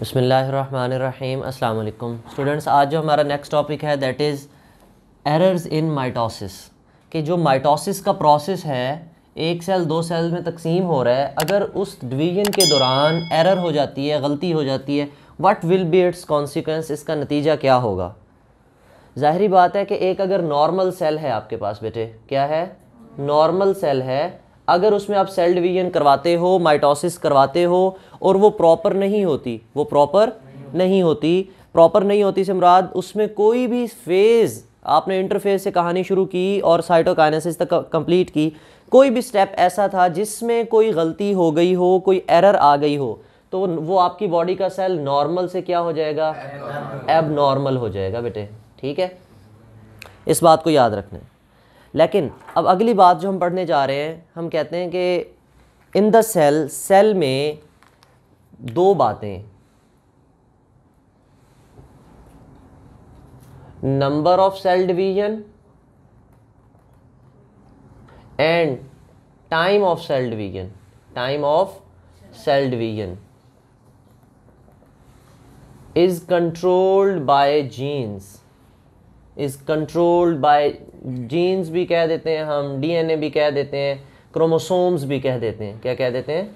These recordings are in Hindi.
बसमीम अल्लाम स्टूडेंट्स आज जो हमारा नेक्स्ट टॉपिक है that is errors in mitosis कि जो माइटोसिस का प्रोसेस है एक सेल दो सेल में तकसीम हो रहा है अगर उस डिवीजन के दौरान एरर हो जाती है गलती हो जाती है what will be its consequence इसका नतीजा क्या होगा ज़ाहरी बात है कि एक अगर नॉर्मल सेल है आपके पास बेटे क्या है नॉर्मल सेल है अगर उसमें आप सेल डिवीजन करवाते हो माइटोसिस करवाते हो और वो प्रॉपर नहीं होती वो प्रॉपर नहीं होती प्रॉपर नहीं होती से मुराद उसमें कोई भी फेज़ आपने इंटरफेज से कहानी शुरू की और साइटोकाइनेसिस तक कंप्लीट की कोई भी स्टेप ऐसा था जिसमें कोई गलती हो गई हो कोई एरर आ गई हो तो वो आपकी बॉडी का सेल नॉर्मल से क्या हो जाएगा एब नॉर्मल हो जाएगा बेटे ठीक है इस बात को याद रखना लेकिन अब अगली बात जो हम पढ़ने जा रहे हैं हम कहते हैं कि इन द सेल सेल में दो बातें number of cell division and time of cell division time of cell division is controlled by genes is controlled by genes भी कह देते हैं हम डीएनए भी कह देते हैं क्रोमोसोम्स भी कह देते हैं क्या कह देते हैं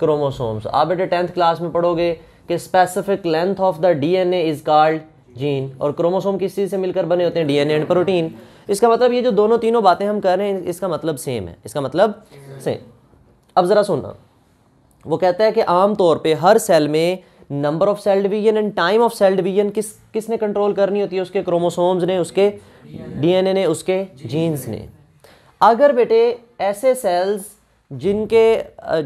क्रोमोसोम्स आप बेटे टेंथ क्लास में पढ़ोगे कि specific length of the DNA is called gene और क्रोमोसोम किस चीज़ से मिलकर बने होते हैं डीएनए एंड प्रोटीन इसका मतलब ये जो दोनों तीनों बातें हम कर रहे हैं इसका मतलब सेम है इसका मतलब सेम अब ज़रा सुनना वो कहता है कि आम तौर पे हर सेल में number of cell division and time of cell division किस किसने कंट्रोल करनी होती है उसके क्रोमोसोम्स ने उसके डीएनए ने उसके जीन्स ने अगर बेटे ऐसे सेल्स जिनके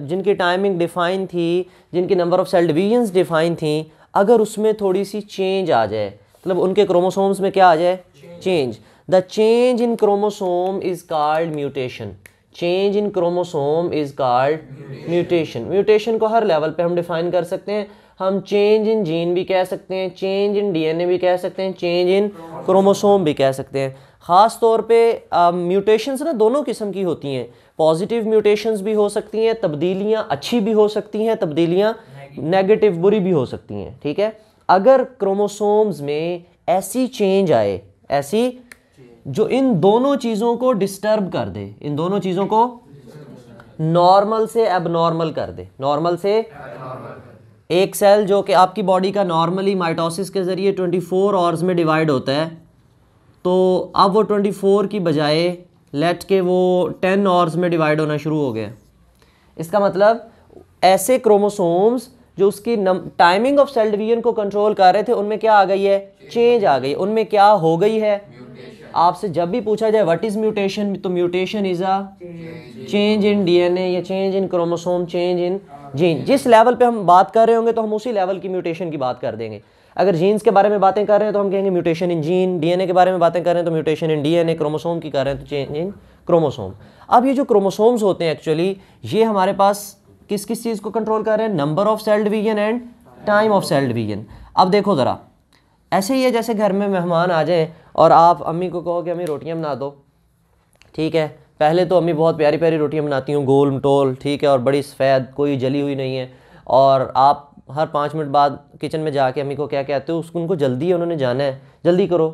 जिनकी टाइमिंग डिफाइन थी जिनकी number of cell divisions define थी अगर उसमें थोड़ी सी चेंज आ जाए मतलब उनके क्रोमोसोम्स में क्या आ जाए change the change in chromosome is called mutation change in chromosome is called mutation mutation को हर लेवल पे हम डिफाइन कर सकते हैं हम चेंज इन जीन भी कह सकते हैं चेंज इन डीएनए भी कह सकते हैं चेंज इन क्रोमोसोम भी कह सकते हैं ख़ास तौर पे म्यूटेशंस ना दोनों किस्म की होती हैं पॉजिटिव म्यूटेशंस भी हो सकती हैं तब्दीलियाँ अच्छी भी हो सकती हैं तब्दीलियाँ नेगेटिव बुरी भी हो सकती हैं ठीक है अगर क्रोमोसोम्स में ऐसी चेंज आए ऐसी जो इन दोनों चीज़ों को डिस्टर्ब कर दे इन दोनों चीज़ों को नॉर्मल से एबनॉर्मल कर दे नॉर्मल से एक सेल जो कि आपकी बॉडी का नॉर्मली माइटोसिस के ज़रिए 24 फोर आवर्स में डिवाइड होता है तो अब वो 24 की बजाय लेट के वो 10 आवर्स में डिवाइड होना शुरू हो गया इसका मतलब ऐसे क्रोमोसोम्स जो उसकी टाइमिंग ऑफ सेल डिवीजन को कंट्रोल कर रहे थे उनमें क्या आ गई है चेंज आ गई उनमें क्या हो गई है आपसे जब भी पूछा जाए व्हाट इज़ म्यूटेशन तो mutation is a change in DNA या change in chromosome change in gene जिस लेवल पे हम बात कर रहे होंगे तो हम उसी लेवल की म्यूटेशन की बात कर देंगे अगर जीन्स के बारे में बातें कर रहे हैं तो हम कहेंगे म्यूटेशन इन जीन डीएनए के बारे में बातें कर रहे हैं तो म्यूटेशन इन डीएनए क्रोमोसोम की कर रहे हैं तो चेंज इन क्रोमोसोम अब ये जो क्रोमोसोम्स होते हैं एक्चुअली ये हमारे पास किस किस चीज़ को कंट्रोल कर रहे हैं number of cell division and time of cell division अब देखो ज़रा ऐसे ही है जैसे घर में मेहमान आ जाएँ और आप अम्मी को कहो कि अम्मी रोटियाँ बना दो ठीक है पहले तो अम्मी बहुत प्यारी प्यारी रोटियाँ बनाती हूँ गोल मटोल ठीक है और बड़ी सफ़ेद कोई जली हुई नहीं है और आप हर पाँच मिनट बाद किचन में जाके अम्मी को क्या कहते हो उसको उनको जल्दी है उन्होंने जाना है जल्दी करो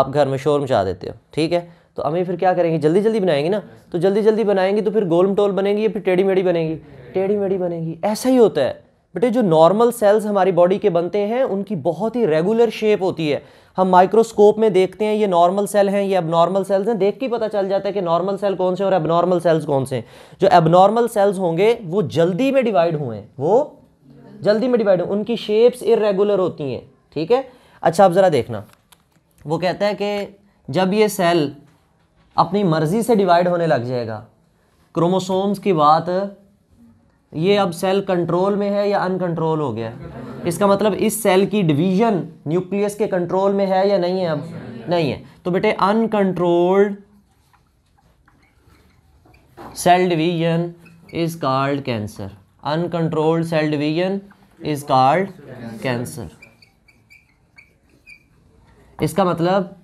आप घर में शोर मचा देते हो ठीक है तो अम्मी फिर क्या करेंगी जल्दी जल्दी बनाएंगी ना तो जल्दी जल्दी बनाएंगी तो फिर गोल मटोल बनेंगी या फिर टेढ़ी मेढ़ी बनेंगी टेढ़ी मेढ़ी बनेंगी ऐसा ही होता है बेटे जो नॉर्मल सेल्स हमारी बॉडी के बनते हैं उनकी बहुत ही रेगुलर शेप होती है हम माइक्रोस्कोप में देखते हैं ये नॉर्मल सेल हैं ये नॉर्मल सेल्स हैं देख के पता चल जाता है कि नॉर्मल सेल कौन से और एबनॉर्मल सेल्स कौन से जो एबनॉर्मल सेल्स होंगे वो जल्दी में डिवाइड हुए हैं वो जल्दी में डिवाइड हुए उनकी शेप्स इरेगुलर होती हैं ठीक है अच्छा आप ज़रा देखना वो कहता है कि जब ये सेल अपनी मर्ज़ी से डिवाइड होने लग जाएगा क्रोमोसोम्स की बात ये अब सेल कंट्रोल में है या अनकंट्रोल हो गया इसका मतलब इस सेल की डिवीजन न्यूक्लियस के कंट्रोल में है या नहीं है अब नहीं है तो बेटे uncontrolled cell division is called cancer uncontrolled cell division is called cancer इसका मतलब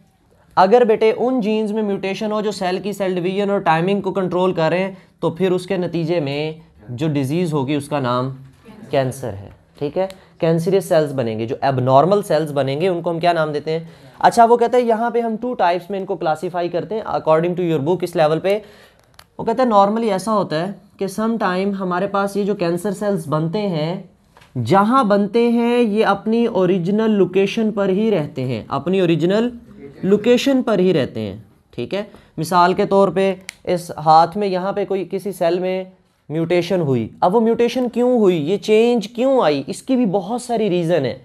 अगर बेटे उन जीन्स में म्यूटेशन हो जो सेल की सेल डिवीजन और टाइमिंग को कंट्रोल करें तो फिर उसके नतीजे में जो डिजीज़ होगी उसका नाम कैंसर है ठीक है कैंसरियस सेल्स बनेंगे जो एबनॉर्मल सेल्स बनेंगे उनको हम क्या नाम देते हैं अच्छा वो कहता है यहाँ पे हम टू टाइप्स में इनको क्लासीफाई करते हैं अकॉर्डिंग टू योर बुक इस लेवल पे वो कहता है नॉर्मली ऐसा होता है कि सम टाइम हमारे पास ये जो कैंसर सेल्स बनते हैं जहाँ बनते हैं ये अपनी ओरिजिनल लोकेशन पर ही रहते हैं अपनी ओरिजिनल लोकेशन पर ही रहते हैं ठीक है मिसाल के तौर पे इस हाथ में यहाँ पे कोई किसी सेल में म्यूटेशन हुई अब वो म्यूटेशन क्यों हुई ये चेंज क्यों आई इसकी भी बहुत सारी रीज़न है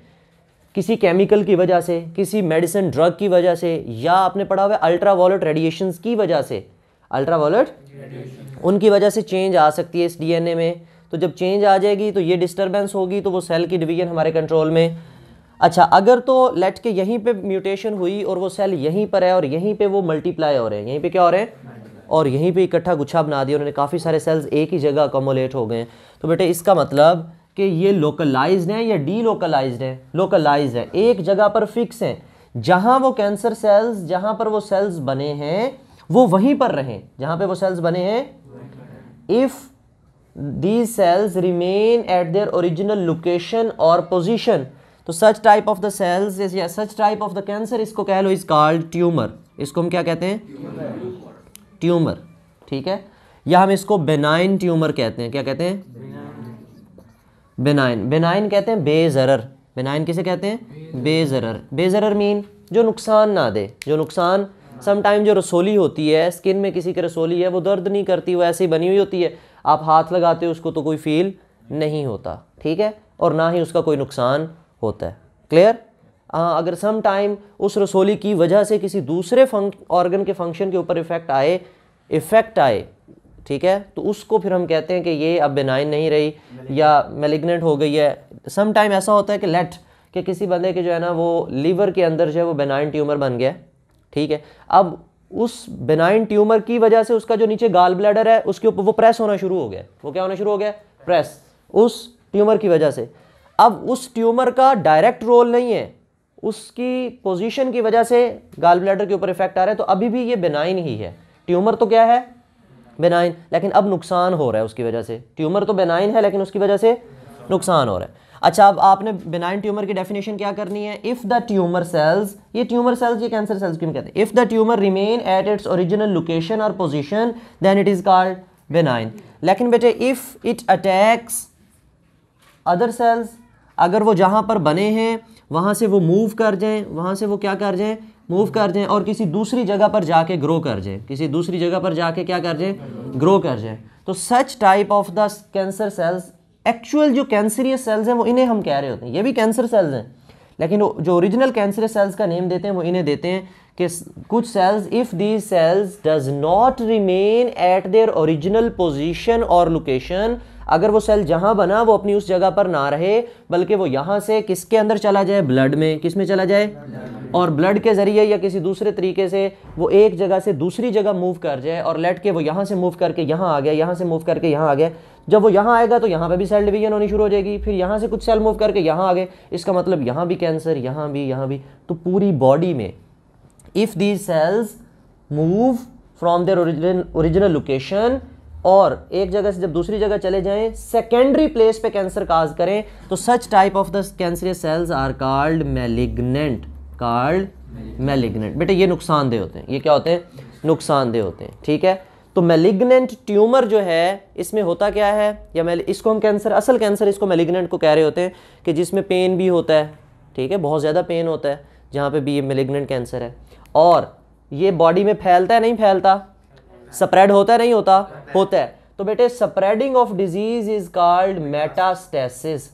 किसी केमिकल की वजह से किसी मेडिसिन ड्रग की वजह से या आपने पढ़ा हुआ अल्ट्रा वॉलेट रेडिएशन की वजह से अल्ट्रा वॉलेट उनकी वजह से चेंज आ सकती है इस डीएनए में तो जब चेंज आ जाएगी तो ये डिस्टर्बेंस होगी तो वो सेल की डिवीजन हमारे कंट्रोल में अच्छा अगर तो लेट के यहीं पे म्यूटेशन हुई और वो सेल यहीं पर है और यहीं पे वो मल्टीप्लाई हो रहे हैं यहीं पे क्या हो रहे हैं और यहीं पे इकट्ठा गुच्छा बना दिया उन्होंने काफ़ी सारे सेल्स एक ही जगह अकोमोलेट हो गए तो बेटे इसका मतलब कि ये लोकलाइज्ड हैं या लोकलाइज हैं लोकलाइज हैं एक जगह पर फिक्स हैं जहाँ वो कैंसर सेल्स जहाँ पर वो सेल्स बने हैं वो वहीं पर रहें जहाँ पर वो सेल्स बने हैं if the cells remain at their original location और पोजिशन तो such type of the cells या such type of the इसको कह लो इज called ट्यूमर इसको हम क्या कहते हैं ट्यूमर ठीक है या हम इसको बेनाइन ट्यूमर कहते हैं क्या कहते हैं बेनाइन बेनाइन कहते हैं बेजरर बेनाइन किसे कहते हैं बेजरर बेजरर मीन जो नुकसान ना दे जो नुकसान समटाइम जो रसोली होती है स्किन में किसी की रसोली है वो दर्द नहीं करती वो ऐसे ही बनी हुई होती है आप हाथ लगाते हो उसको तो कोई फील नहीं होता ठीक है और ना ही उसका कोई नुकसान होता है क्लियर अगर सम टाइम उस रसोली की वजह से किसी दूसरे ऑर्गन के फंक्शन के ऊपर इफेक्ट आए इफेक्ट आए ठीक है तो उसको फिर हम कहते हैं कि ये अब बेनाइन नहीं रही या मेलिग्नेंट हो गई है सम टाइम ऐसा होता है कि लेट कि किसी बंदे के जो है ना वो लीवर के अंदर जो है वो बेनाइन ट्यूमर बन गया ठीक है अब उस बेनाइन ट्यूमर की वजह से उसका जो नीचे गाल ब्लैडर है उसके ऊपर वो प्रेस होना शुरू हो गया वो क्या होना शुरू हो गया प्रेस उस ट्यूमर की वजह से अब उस ट्यूमर का डायरेक्ट रोल नहीं है उसकी पोजीशन की वजह से गाल ब्लैडर के ऊपर इफेक्ट आ रहा है तो अभी भी ये बेनाइन ही है ट्यूमर तो क्या है बेनाइन लेकिन अब नुकसान हो रहा है उसकी वजह से ट्यूमर तो बेनाइन है लेकिन उसकी वजह से नुकसान हो रहा है अच्छा अब आपने बेनाइन ट्यूमर की डेफिनेशन क्या करनी है इफ़ द ट्यूमर सेल्स ये ट्यूमर सेल्स ये कैंसर सेल्स क्यों कहते हैं if the tumour remain at its original location और position then it is called benign लेकिन बेटे if it attacks other cells अगर वो जहाँ पर बने हैं वहाँ से वो मूव कर जाएँ वहाँ से वो क्या कर जाएँ मूव कर जाएँ और किसी दूसरी जगह पर जाके ग्रो कर जाएँ किसी दूसरी जगह पर जाके क्या कर जाएँ ग्रो कर जाएँ तो such type of the cancer cells actual जो कैंसरियस सेल्स हैं वो इन्हें हम कह रहे होते हैं ये भी कैंसर सेल्स हैं लेकिन जो ओरिजिनल कैंसरियस सेल्स का नेम देते हैं वो इन्हें देते हैं कि कुछ cells if these cells does not remain at their original position और लोकेशन अगर वो सेल जहाँ बना वो अपनी उस जगह पर ना रहे बल्कि वो यहाँ से किसके अंदर चला जाए ब्लड में किस में चला जाए और ब्लड के ज़रिए या किसी दूसरे तरीके से वो एक जगह से दूसरी जगह मूव कर जाए और लेट के वो यहाँ से मूव करके यहाँ आ गया यहाँ से मूव करके यहाँ आ गया जब वो यहाँ आएगा तो यहाँ पे भी सेल डिवीजन होनी शुरू हो जाएगी फिर यहाँ से कुछ सेल मूव करके यहाँ आ गए इसका मतलब यहाँ भी कैंसर यहाँ भी यहाँ भी तो पूरी बॉडी में if the cells move from their original location और एक जगह से जब दूसरी जगह चले जाएं सेकेंडरी प्लेस पे कैंसर काज करें तो such type of the cancer cells are called malignant called malignant बेटे ये नुकसानदेह होते हैं ये क्या होते हैं नुकसानदेह होते हैं ठीक है तो मेलिग्नेंट ट्यूमर जो है इसमें होता क्या है या मेल इसको हम कैंसर असल कैंसर इसको मेलिग्नेंट को कह रहे होते हैं कि जिसमें पेन भी होता है ठीक है बहुत ज़्यादा पेन होता है जहाँ पे भी ये मेलिग्नेंट कैंसर है और ये बॉडी में फैलता है नहीं फैलता स्प्रेड होता है नहीं होता होता है तो बेटे spreading of disease is called metastasis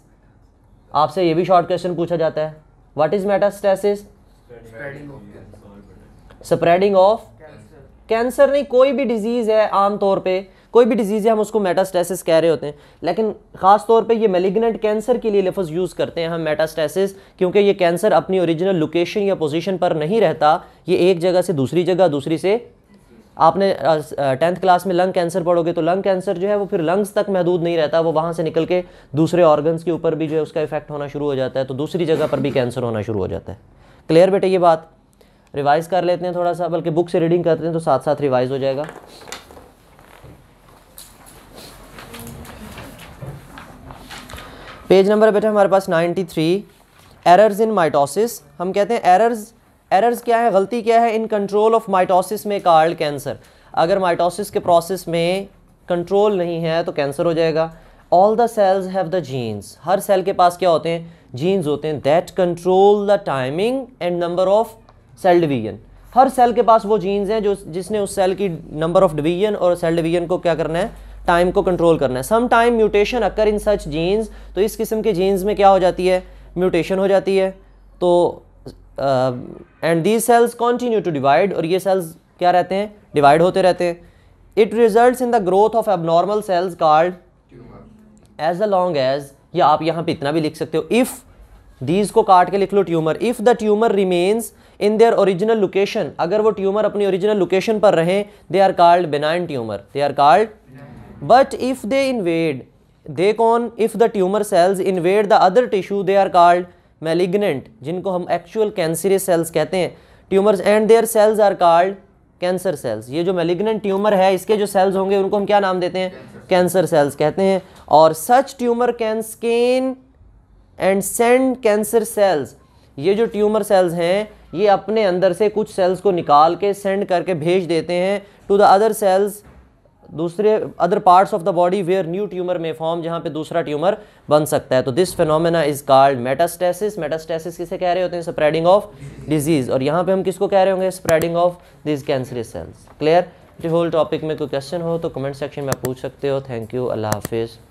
आपसे ये भी शॉर्ट क्वेश्चन पूछा जाता है what is metastasis spreading of cancer नहीं कोई भी डिजीज है आमतौर पे कोई भी डिजीज़ है हम उसको मेटास्टेसिस कह रहे होते हैं लेकिन ख़ास तौर पे ये मेलिग्नेंट कैंसर के लिए लफ्ज़ यूज़ करते हैं हम मेटास्टेसिस क्योंकि ये कैंसर अपनी ओरिजिनल लोकेशन या पोजीशन पर नहीं रहता ये एक जगह से दूसरी जगह दूसरी से आपने टेंथ क्लास में लंग कैंसर पढ़ोगे तो लंग कैंसर जो है वो फिर लंग्स तक महदूद नहीं रहता वो वहाँ से निकल के दूसरे ऑर्गन्स के ऊपर भी जो है उसका इफेक्ट होना शुरू हो जाता है तो दूसरी जगह पर भी कैंसर होना शुरू हो जाता है क्लियर बेटे ये बात रिवाइज़ कर लेते हैं थोड़ा सा बल्कि बुक से रीडिंग करते हैं तो साथ साथ रिवाइज़ हो जाएगा पेज नंबर बेटा हमारे पास 93 एरर्स इन माइटोसिस हम कहते हैं एरर्स एरर्स क्या है गलती क्या है इन कंट्रोल ऑफ माइटोसिस में कार्ड कैंसर अगर माइटोसिस के प्रोसेस में कंट्रोल नहीं है तो कैंसर हो जाएगा all the cells have the genes हर सेल के पास क्या होते हैं जीन्स होते हैं that control the timing and number of cell division हर सेल के पास वो जीन्स हैं जो जिसने उस सेल की नंबर ऑफ डिवीजन और सेल डिवीजन को क्या करना है टाइम को कंट्रोल करना है some time mutation occur in such genes तो इस किस्म के जीन्स में क्या हो जाती है म्यूटेशन हो जाती है तो and these cells continue to divide और ये सेल्स क्या रहते हैं डिवाइड होते रहते हैं it result in the growth of abnormal cells called as a long as या आप यहाँ पर इतना भी लिख सकते हो इफ़ दीज को काट के लिख लो tumour if the tumour remains in their original location अगर वो ट्यूमर अपनी ओरिजिनल लोकेशन पर रहें they are called benign tumour they are called but if they invade they कौन if the tumour cells invade the other tissue they are called malignant जिनको हम एक्चुअल कैंसरियस सेल्स कहते हैं tumours and their cells are called cancer cells ये जो मेलिग्नेंट ट्यूमर है इसके जो सेल्स होंगे उनको हम क्या नाम देते हैं कैंसर सेल्स कहते हैं और such tumour can scan and send cancer cells ये जो ट्यूमर सेल्स हैं ये अपने अंदर से कुछ सेल्स को निकाल के सेंड करके भेज देते हैं टू द अदर सेल्स दूसरे other parts of the body where new tumour में फॉर्म जहाँ पे दूसरा ट्यूमर बन सकता है तो this phenomena is called metastasis metastasis किसे कह रहे होते हैं स्प्रेडिंग ऑफ डिजीज और यहाँ पे हम किसको कह रहे होंगे spreading of this cancerous cells clear whole topic में कोई क्वेश्चन हो तो कमेंट सेक्शन में आप पूछ सकते हो थैंक यू अल्लाह हाफिज़